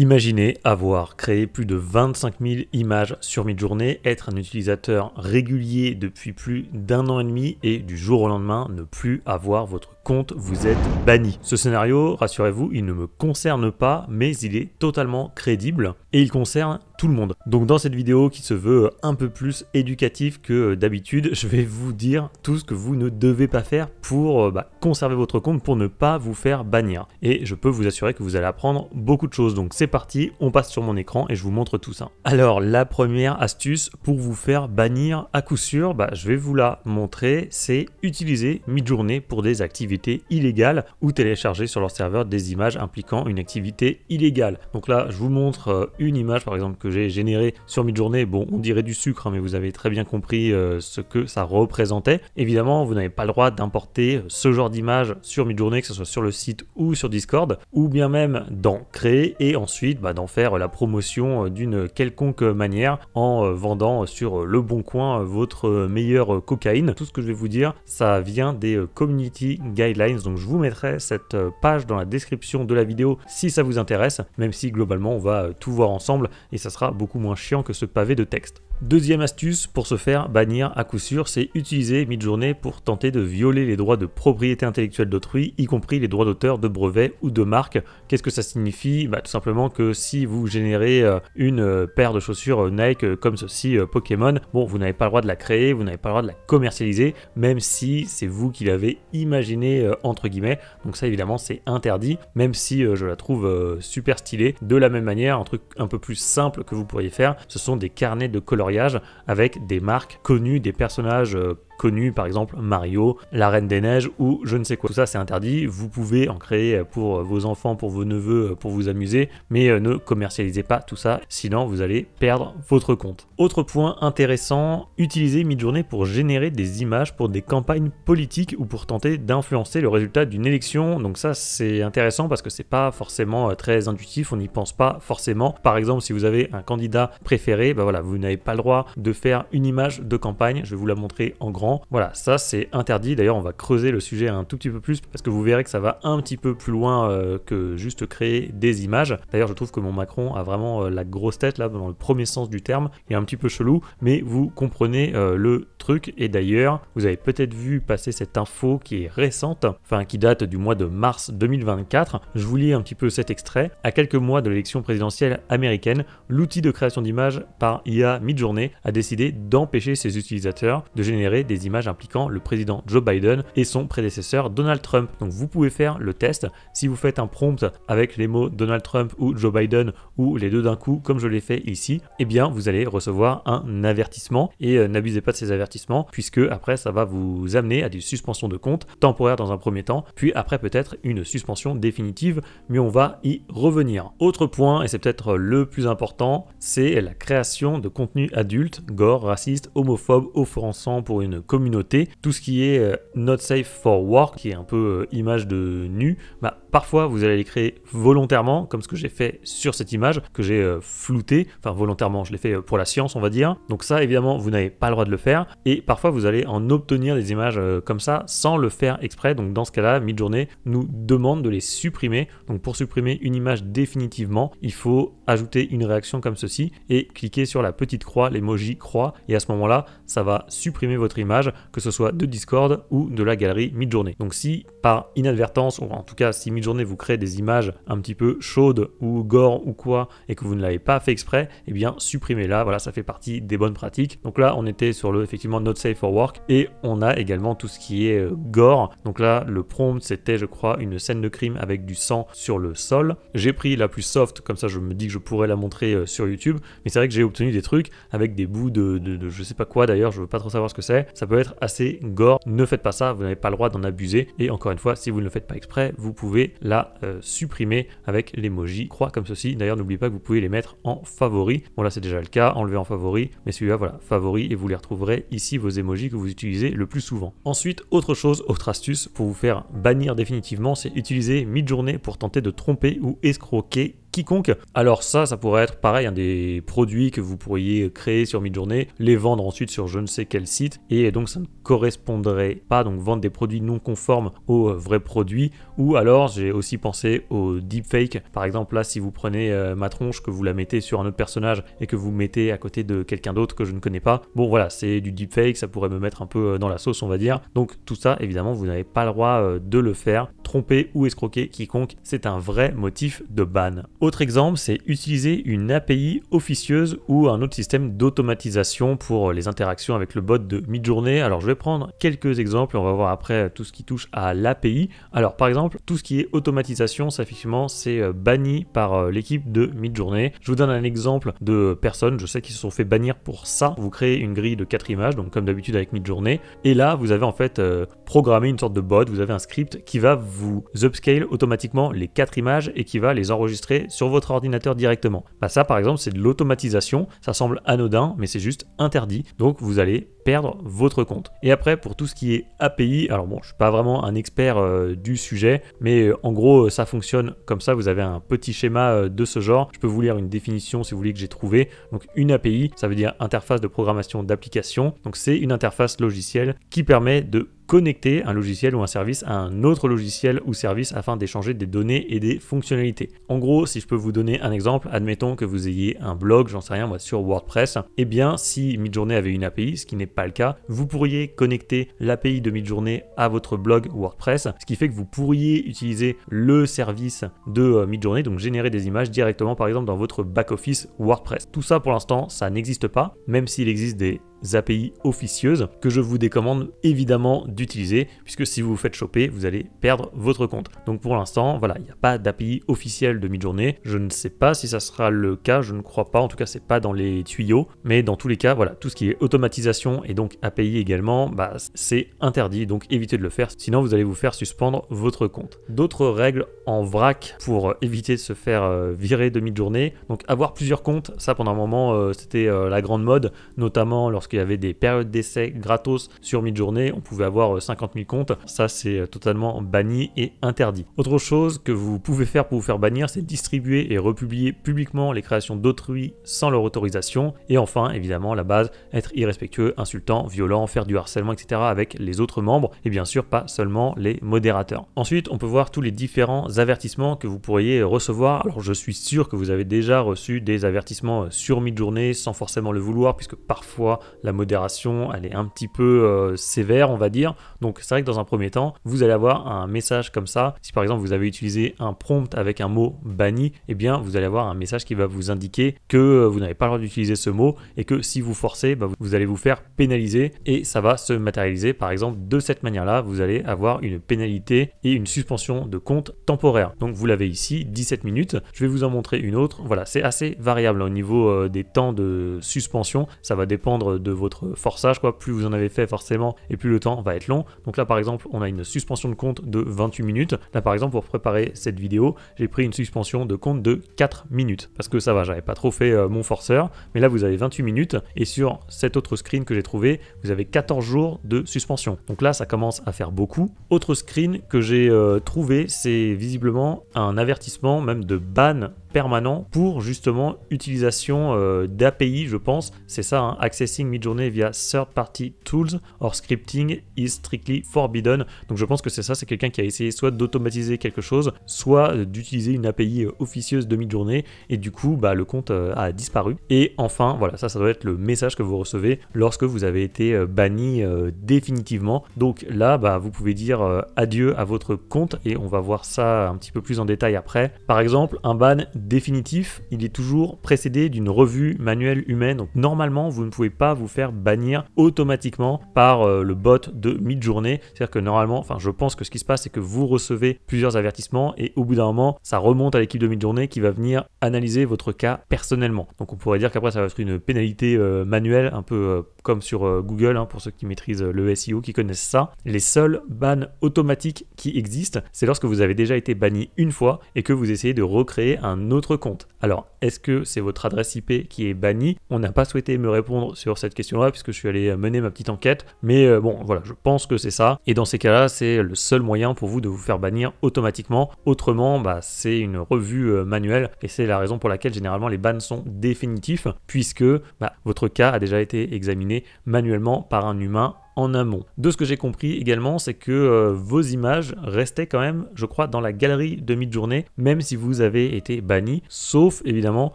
Imaginez avoir créé plus de 25 000 images sur mi-journée être un utilisateur régulier depuis plus d'un an et demi et du jour au lendemain ne plus avoir votre compte, vous êtes banni. Ce scénario, rassurez-vous, il ne me concerne pas, mais il est totalement crédible et il concerne le monde. Donc dans cette vidéo qui se veut euh, un peu plus éducative que euh, d'habitude, je vais vous dire tout ce que vous ne devez pas faire pour euh, bah, conserver votre compte, pour ne pas vous faire bannir. Et je peux vous assurer que vous allez apprendre beaucoup de choses. Donc c'est parti, on passe sur mon écran et je vous montre tout ça. Alors la première astuce pour vous faire bannir à coup sûr, bah, je vais vous la montrer, c'est utiliser Midjourney pour des activités illégales ou télécharger sur leur serveur des images impliquant une activité illégale. Donc là, je vous montre une image par exemple que j'ai généré sur journée bon, on dirait du sucre, hein, mais vous avez très bien compris euh, ce que ça représentait. Évidemment, vous n'avez pas le droit d'importer ce genre d'image sur Midjourney, que ce soit sur le site ou sur Discord, ou bien même d'en créer et ensuite bah, d'en faire la promotion euh, d'une quelconque manière en euh, vendant sur Le Bon Coin votre meilleure cocaïne. Tout ce que je vais vous dire, ça vient des community guidelines, donc je vous mettrai cette page dans la description de la vidéo si ça vous intéresse, même si globalement on va tout voir ensemble et ça sera beaucoup moins chiant que ce pavé de texte. Deuxième astuce pour se faire bannir à coup sûr, c'est utiliser journée pour tenter de violer les droits de propriété intellectuelle d'autrui, y compris les droits d'auteur de brevets ou de marques. Qu'est-ce que ça signifie bah, Tout simplement que si vous générez euh, une euh, paire de chaussures euh, Nike comme ceci Pokémon, bon, vous n'avez pas le droit de la créer, vous n'avez pas le droit de la commercialiser, même si c'est vous qui l'avez imaginé entre guillemets. Donc ça évidemment c'est interdit, même si je la trouve super stylée. De la même manière, un truc un peu plus simple que vous pourriez faire, ce sont des carnets de coloriage avec des marques connues des personnages euh, connus, par exemple Mario, La Reine des Neiges ou je ne sais quoi. Tout ça c'est interdit, vous pouvez en créer pour vos enfants, pour vos neveux, pour vous amuser, mais euh, ne commercialisez pas tout ça, sinon vous allez perdre votre compte. Autre point intéressant, utiliser Midjourney pour générer des images pour des campagnes politiques ou pour tenter d'influencer le résultat d'une élection. Donc ça c'est intéressant parce que c'est pas forcément euh, très intuitif, on n'y pense pas forcément. Par exemple, si vous avez un candidat préféré, ben voilà, vous n'avez pas le droit de faire une image de campagne, je vais vous la montrer en grand voilà, ça c'est interdit. D'ailleurs, on va creuser le sujet un tout petit peu plus parce que vous verrez que ça va un petit peu plus loin euh, que juste créer des images. D'ailleurs, je trouve que mon Macron a vraiment euh, la grosse tête là dans le premier sens du terme. Il est un petit peu chelou, mais vous comprenez euh, le truc. Et d'ailleurs, vous avez peut-être vu passer cette info qui est récente, enfin qui date du mois de mars 2024. Je vous lis un petit peu cet extrait. À quelques mois de l'élection présidentielle américaine, l'outil de création d'images par IA Midjourney a décidé d'empêcher ses utilisateurs de générer des images impliquant le président Joe Biden et son prédécesseur Donald Trump. Donc vous pouvez faire le test. Si vous faites un prompt avec les mots Donald Trump ou Joe Biden ou les deux d'un coup, comme je l'ai fait ici, eh bien vous allez recevoir un avertissement et euh, n'abusez pas de ces avertissements puisque après ça va vous amener à des suspensions de compte temporaires dans un premier temps, puis après peut-être une suspension définitive, mais on va y revenir. Autre point, et c'est peut-être le plus important, c'est la création de contenu adulte, gore, raciste, homophobe, offensant pour une communauté, tout ce qui est euh, not safe for work, qui est un peu euh, image de nu, bah, parfois vous allez les créer volontairement, comme ce que j'ai fait sur cette image, que j'ai euh, flouté, enfin volontairement, je l'ai fait pour la science, on va dire. Donc ça, évidemment, vous n'avez pas le droit de le faire, et parfois vous allez en obtenir des images comme ça, sans le faire exprès. Donc dans ce cas-là, Midjourney nous demande de les supprimer. Donc pour supprimer une image définitivement, il faut ajouter une réaction comme ceci, et cliquer sur la petite croix, l'emoji croix, et à ce moment-là, ça va supprimer votre image que ce soit de Discord ou de la galerie Midjourney. Donc si par inadvertance, ou en tout cas si Midjourney vous crée des images un petit peu chaudes ou gore ou quoi, et que vous ne l'avez pas fait exprès, eh bien supprimez-la, voilà, ça fait partie des bonnes pratiques. Donc là, on était sur le effectivement Not Safe for Work, et on a également tout ce qui est euh, gore. Donc là, le prompt, c'était, je crois, une scène de crime avec du sang sur le sol. J'ai pris la plus soft, comme ça je me dis que je pourrais la montrer euh, sur YouTube, mais c'est vrai que j'ai obtenu des trucs avec des bouts de, je sais pas quoi d'ailleurs, je veux pas trop savoir ce que c'est. Ça peut être assez gore. Ne faites pas ça, vous n'avez pas le droit d'en abuser. Et encore une fois, si vous ne le faites pas exprès, vous pouvez la euh, supprimer avec l'emoji croix comme ceci. D'ailleurs, n'oubliez pas que vous pouvez les mettre en favori. Bon là, c'est déjà le cas, enlever en favori, mais celui-là, voilà, favori, et vous les retrouverez ici vos emojis que vous utilisez le plus souvent. Ensuite, autre chose, autre astuce pour vous faire bannir définitivement, c'est utiliser mid-journée pour tenter de tromper ou escroquer quiconque. Alors ça, ça pourrait être pareil, un des produits que vous pourriez créer sur Midjourney, les vendre ensuite sur je ne sais quel site, et donc ça ne correspondrait pas, donc vendre des produits non conformes aux euh, vrais produits, ou alors j'ai aussi pensé au deepfake, par exemple là si vous prenez euh, ma tronche, que vous la mettez sur un autre personnage, et que vous mettez à côté de quelqu'un d'autre que je ne connais pas, bon voilà, c'est du deepfake, ça pourrait me mettre un peu euh, dans la sauce on va dire, donc tout ça évidemment vous n'avez pas le droit de le faire, tromper ou escroquer quiconque, c'est un vrai motif de ban. Autre exemple, c'est utiliser une API officieuse ou un autre système d'automatisation pour euh, les interactions avec le bot de mid-journée. Alors je vais prendre quelques exemples, on va voir après euh, tout ce qui touche à l'API. Alors par exemple, tout ce qui est automatisation, ça effectivement c'est euh, banni par l'équipe de mid-journée. Je vous donne un exemple de personnes, je sais qu'ils se sont fait bannir pour ça. Vous créez une grille de quatre images, donc comme d'habitude avec mid-journée, et là vous avez en fait programmé une sorte de bot, vous avez un script qui va vous upscale automatiquement les quatre images et qui va les enregistrer sur votre ordinateur directement. Bah ça par exemple c'est de l'automatisation, ça semble anodin mais c'est juste interdit, donc vous allez perdre votre compte. Et après pour tout ce qui est API, alors bon je suis pas vraiment un expert euh, du sujet, mais euh, en gros ça fonctionne comme ça, vous avez un petit schéma euh, de ce genre, je peux vous lire une définition si vous voulez que j'ai trouvé. Donc une API, ça veut dire interface de programmation d'application, donc c'est une interface logicielle qui permet de connecter un logiciel ou un service à un autre logiciel ou service afin d'échanger des données et des fonctionnalités. En gros, si je peux vous donner un exemple, admettons que vous ayez un blog, j'en sais rien moi, sur WordPress, eh bien si Midjourney avait une API, ce qui n'est pas le cas, vous pourriez connecter l'API de Midjourney à votre blog WordPress, ce qui fait que vous pourriez utiliser le service de euh, Midjourney, donc générer des images directement par exemple dans votre back-office WordPress. Tout ça pour l'instant, ça n'existe pas, même s'il existe des API officieuses que je vous décommande évidemment d'utiliser puisque si vous vous faites choper, vous allez perdre votre compte. Donc pour l'instant, voilà, il n'y a pas d'API officielle de mid-journée, Je ne sais pas si ça sera le cas, je ne crois pas. En tout cas, c'est pas dans les tuyaux. Mais dans tous les cas, voilà, tout ce qui est automatisation et donc API également, bah, c'est interdit. Donc évitez de le faire, sinon vous allez vous faire suspendre votre compte. D'autres règles en vrac pour euh, éviter de se faire euh, virer de mid-journée, Donc avoir plusieurs comptes, ça pendant un moment, euh, c'était la grande mode, notamment lorsque qu'il y avait des périodes d'essai gratos sur mi-journée, on pouvait avoir 50 euh, 000 comptes. Ça, c'est euh, totalement banni et interdit. Autre chose que vous pouvez faire pour vous faire bannir, c'est distribuer et republier publiquement les créations d'autrui sans leur autorisation. Et enfin, évidemment, la base, être irrespectueux, insultant, violent, faire du harcèlement, etc. avec les autres membres et bien sûr pas seulement les modérateurs. Ensuite, on peut voir tous les différents avertissements que vous pourriez euh, recevoir. Alors, je suis sûr que vous avez déjà reçu des avertissements sur mi-journée sans forcément le vouloir, puisque parfois la modération, elle est un petit peu euh, sévère, on va dire. Donc c'est vrai que dans un premier temps, vous allez avoir un message comme ça. Si par exemple vous avez utilisé un prompt avec un mot banni, eh bien vous allez avoir un message qui va vous indiquer que euh, vous n'avez pas le droit d'utiliser ce mot et que si vous forcez, bah, vous allez vous faire pénaliser et ça va se matérialiser. Par exemple, de cette manière-là, vous allez avoir une pénalité et une suspension de compte temporaire. Donc vous l'avez ici, 17 minutes. Je vais vous en montrer une autre. Voilà, c'est assez variable au niveau euh, des temps de suspension. Ça va dépendre de votre forçage, quoi. Plus vous en avez fait forcément, et plus le temps va être long. Donc là, par exemple, on a une suspension de compte de 28 minutes. Là, par exemple, pour préparer cette vidéo, j'ai pris une suspension de compte de 4 minutes. Parce que ça va, j'avais pas trop fait euh, mon forceur. Mais là, vous avez 28 minutes. Et sur cet autre screen que j'ai trouvé, vous avez 14 jours de suspension. Donc là, ça commence à faire beaucoup. Autre screen que j'ai euh, trouvé, c'est visiblement un avertissement même de ban permanent pour justement utilisation euh, d'API, je pense. C'est ça, hein, accessing journée via third-party tools or scripting is strictly forbidden. Donc je pense que c'est ça, c'est quelqu'un qui a essayé soit d'automatiser quelque chose, soit euh, d'utiliser une API euh, officieuse de mid-journée et du coup, bah, le compte a disparu. Et enfin, voilà, ça, ça doit être le message que vous recevez lorsque vous avez été banni définitivement. Donc là, bah, vous pouvez dire adieu à votre compte et on va voir ça un petit peu plus en détail après. Par exemple, un ban définitif, il est toujours précédé d'une revue manuelle humaine. Donc normalement, vous ne pouvez pas vous faire bannir automatiquement par euh, le bot de mid-journée. C'est-à-dire que normalement, enfin je pense que ce qui se passe, c'est que vous recevez plusieurs avertissements et au bout d'un moment, ça remonte à l'équipe de mid-journée qui va venir analyser votre cas personnellement. Donc on pourrait dire qu'après, ça va être une pénalité euh, manuelle un peu euh, comme sur euh, Google, hein, pour ceux qui maîtrisent euh, le SEO, qui connaissent ça, les seuls bans automatiques qui existent, c'est lorsque vous avez déjà été banni une fois et que vous essayez de recréer un autre compte. Alors, est-ce que c'est votre adresse IP qui est bannie On n'a pas souhaité me répondre sur cette question-là puisque je suis allé euh, mener ma petite enquête, mais bon, voilà, je pense que c'est ça. Et dans ces cas-là, c'est le seul moyen pour vous de vous faire bannir automatiquement. Autrement, bah, c'est une revue manuelle et c'est la raison pour laquelle généralement les bans sont définitifs puisque bah, votre cas a déjà été examiné manuellement par un humain amont. De ce que j'ai compris également, c'est que euh, vos images restaient quand même, je crois, dans la galerie de mid-journée, même si vous avez été banni, sauf évidemment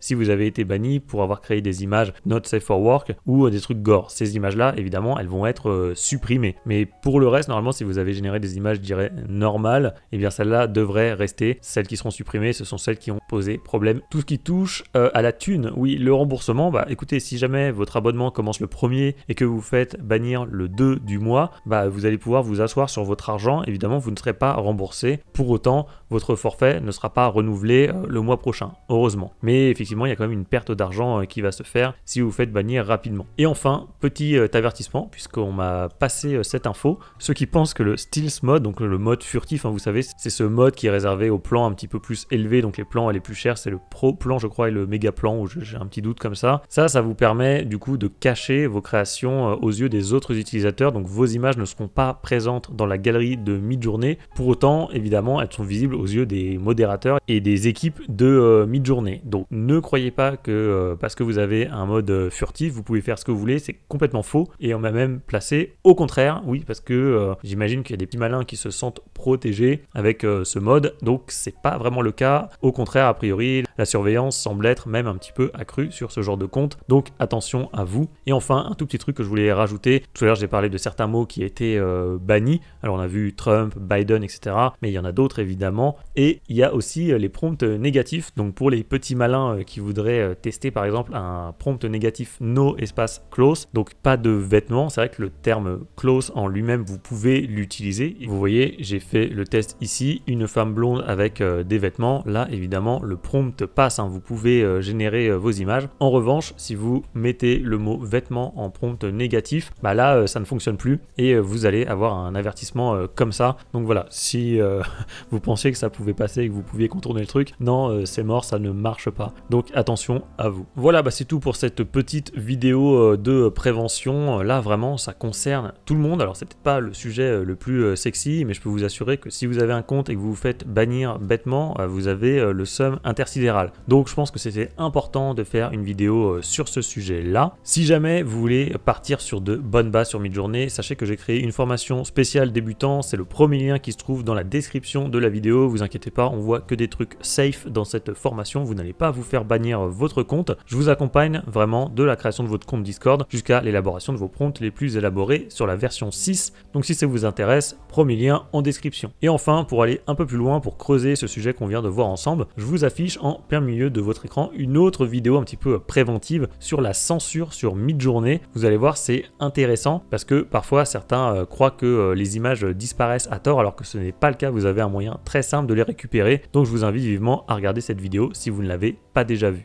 si vous avez été banni pour avoir créé des images not safe for work ou euh, des trucs gore. Ces images-là, évidemment, elles vont être euh, supprimées. Mais pour le reste, normalement, si vous avez généré des images, je dirais, normales, eh bien celles-là devraient rester. Celles qui seront supprimées, ce sont celles qui ont posé problème. Tout ce qui touche à la thune, oui, le remboursement, bah écoutez, si jamais votre abonnement commence le premier et que vous faites bannir le du mois, bah, vous allez pouvoir vous asseoir sur votre argent. Évidemment, vous ne serez pas remboursé. Pour autant, votre forfait ne sera pas renouvelé euh, le mois prochain, heureusement. Mais effectivement, il y a quand même une perte d'argent euh, qui va se faire si vous, faites bannir rapidement. Et enfin, petit euh, avertissement, puisqu'on m'a passé cette info, ceux qui pensent que le Stealth mode, donc le mode furtif, hein, vous savez, c'est ce mode qui est réservé aux plans un petit peu plus élevés, donc les plans les plus chers, c'est le pro plan, je crois, et le méga plan, ou j'ai un petit doute comme ça. Ça, ça vous permet du coup de cacher vos créations aux yeux des autres utilisateurs, donc vos images ne seront pas présentes dans la galerie de mi-journée. Pour autant, évidemment, elles sont visibles aux yeux des modérateurs et des équipes de euh, mid-journée. Donc ne croyez pas que euh, parce que vous avez un mode euh, furtif, vous pouvez faire ce que vous voulez, c'est complètement faux. Et on m'a même placé au contraire, oui, parce que j'imagine qu'il y a des petits malins qui se sentent protégés avec ce mode, donc c'est pas vraiment le cas. Au contraire, a priori, la surveillance semble être même un petit peu accrue sur ce genre de compte, donc attention à vous. Et enfin, un tout petit truc que je voulais rajouter, tout à l'heure j'ai parlé de certains mots qui étaient bannis, alors on a vu Trump, Biden, etc., mais il y en a d'autres évidemment et il y a aussi euh, les prompts négatifs. Donc pour les petits malins euh, qui voudraient euh, tester par exemple un prompt négatif no espace close, donc pas de vêtements, c'est vrai que le terme close en lui-même, vous pouvez l'utiliser. Vous voyez, j'ai fait le test ici, une femme blonde avec des vêtements. Là, évidemment, le prompt passe, hein. vous pouvez générer vos images. En revanche, si vous mettez le mot vêtements en prompt négatif, bah là, ça ne fonctionne plus et vous allez avoir un avertissement comme ça. Donc voilà, si vous pensez que ça pouvait passer et que vous pouviez contourner le truc. Non, euh, c'est mort, ça ne marche pas. Donc attention à vous. Voilà, bah, c'est tout pour cette petite vidéo euh, de prévention. Euh, là, vraiment, ça concerne tout le monde. Alors, c'est peut-être pas le sujet le plus sexy, mais je peux vous assurer que si vous avez un compte et que vous vous faites bannir bêtement, vous avez le seum intersidéral. Donc, je pense que c'était important de faire une vidéo sur ce sujet-là. Si jamais vous voulez partir sur de bonnes bases sur journée, sachez que j'ai créé une formation spéciale débutant. C'est le premier lien qui se trouve dans la description de la vidéo vous inquiétez pas, on voit que des trucs safe dans cette formation, vous n'allez pas vous faire bannir euh, votre compte. Je vous accompagne vraiment de la création de votre compte Discord jusqu'à l'élaboration de vos prompts les plus élaborés sur la version 6. Donc si ça vous intéresse, premier lien en description. Et enfin, pour aller un peu plus loin, pour creuser ce sujet qu'on vient de voir ensemble, je vous affiche en plein milieu de votre écran une autre vidéo un petit peu préventive sur la censure sur mid-journée. Vous allez voir, c'est intéressant parce que parfois certains euh, croient que euh, les images disparaissent à tort alors que ce n'est pas le cas. Vous avez un moyen très simple de les récupérer. Donc je vous invite vivement à regarder cette vidéo si vous ne l'avez pas déjà vue.